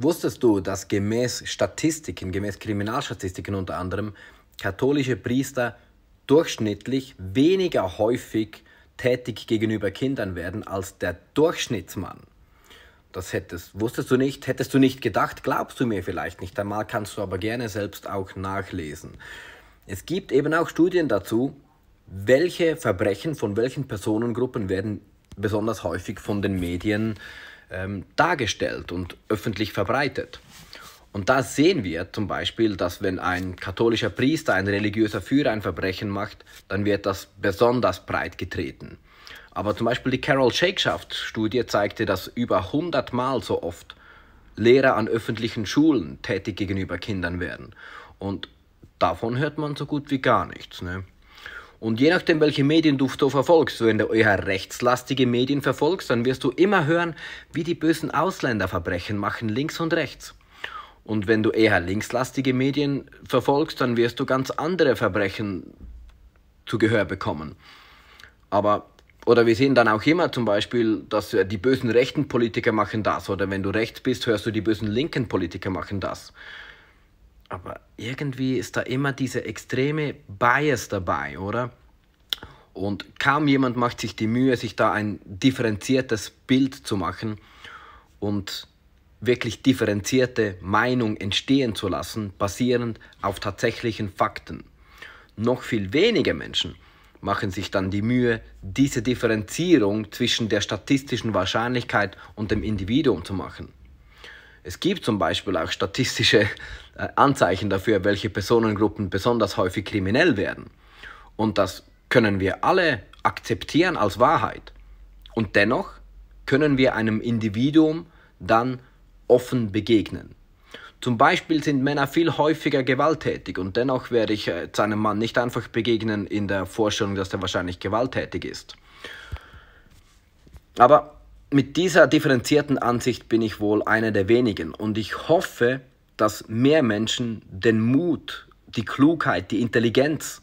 Wusstest du, dass gemäß Statistiken, gemäß Kriminalstatistiken unter anderem, katholische Priester durchschnittlich weniger häufig tätig gegenüber Kindern werden als der Durchschnittsmann? Das hättest, wusstest du nicht, hättest du nicht gedacht, glaubst du mir vielleicht nicht einmal, kannst du aber gerne selbst auch nachlesen. Es gibt eben auch Studien dazu, welche Verbrechen von welchen Personengruppen werden besonders häufig von den Medien äh, ähm, dargestellt und öffentlich verbreitet. Und da sehen wir zum Beispiel, dass wenn ein katholischer Priester, ein religiöser Führer ein Verbrechen macht, dann wird das besonders breit getreten. Aber zum Beispiel die Carol Shakeshaft-Studie zeigte, dass über 100 Mal so oft Lehrer an öffentlichen Schulen tätig gegenüber Kindern werden. Und davon hört man so gut wie gar nichts. Ne? Und je nachdem, welche Medien du so verfolgst, wenn du eher rechtslastige Medien verfolgst, dann wirst du immer hören, wie die bösen Ausländer Verbrechen machen, links und rechts. Und wenn du eher linkslastige Medien verfolgst, dann wirst du ganz andere Verbrechen zu Gehör bekommen. Aber oder wir sehen dann auch immer zum Beispiel, dass äh, die bösen rechten Politiker machen das. Oder wenn du rechts bist, hörst du die bösen linken Politiker machen das aber irgendwie ist da immer diese extreme Bias dabei, oder? Und kaum jemand macht sich die Mühe, sich da ein differenziertes Bild zu machen und wirklich differenzierte Meinung entstehen zu lassen, basierend auf tatsächlichen Fakten. Noch viel weniger Menschen machen sich dann die Mühe, diese Differenzierung zwischen der statistischen Wahrscheinlichkeit und dem Individuum zu machen. Es gibt zum Beispiel auch statistische äh, Anzeichen dafür, welche Personengruppen besonders häufig kriminell werden. Und das können wir alle akzeptieren als Wahrheit. Und dennoch können wir einem Individuum dann offen begegnen. Zum Beispiel sind Männer viel häufiger gewalttätig und dennoch werde ich äh, zu einem Mann nicht einfach begegnen in der Vorstellung, dass er wahrscheinlich gewalttätig ist. Aber mit dieser differenzierten Ansicht bin ich wohl einer der wenigen und ich hoffe, dass mehr Menschen den Mut, die Klugheit, die Intelligenz,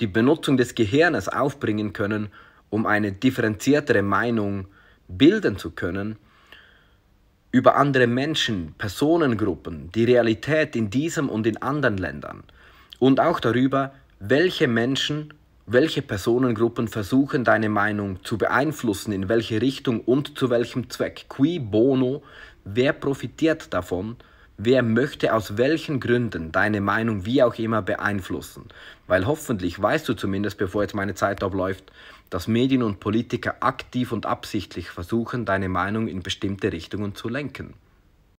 die Benutzung des Gehirnes aufbringen können, um eine differenziertere Meinung bilden zu können über andere Menschen, Personengruppen, die Realität in diesem und in anderen Ländern und auch darüber, welche Menschen welche Personengruppen versuchen deine Meinung zu beeinflussen, in welche Richtung und zu welchem Zweck? Qui bono? Wer profitiert davon? Wer möchte aus welchen Gründen deine Meinung wie auch immer beeinflussen? Weil hoffentlich weißt du zumindest, bevor jetzt meine Zeit abläuft, dass Medien und Politiker aktiv und absichtlich versuchen, deine Meinung in bestimmte Richtungen zu lenken.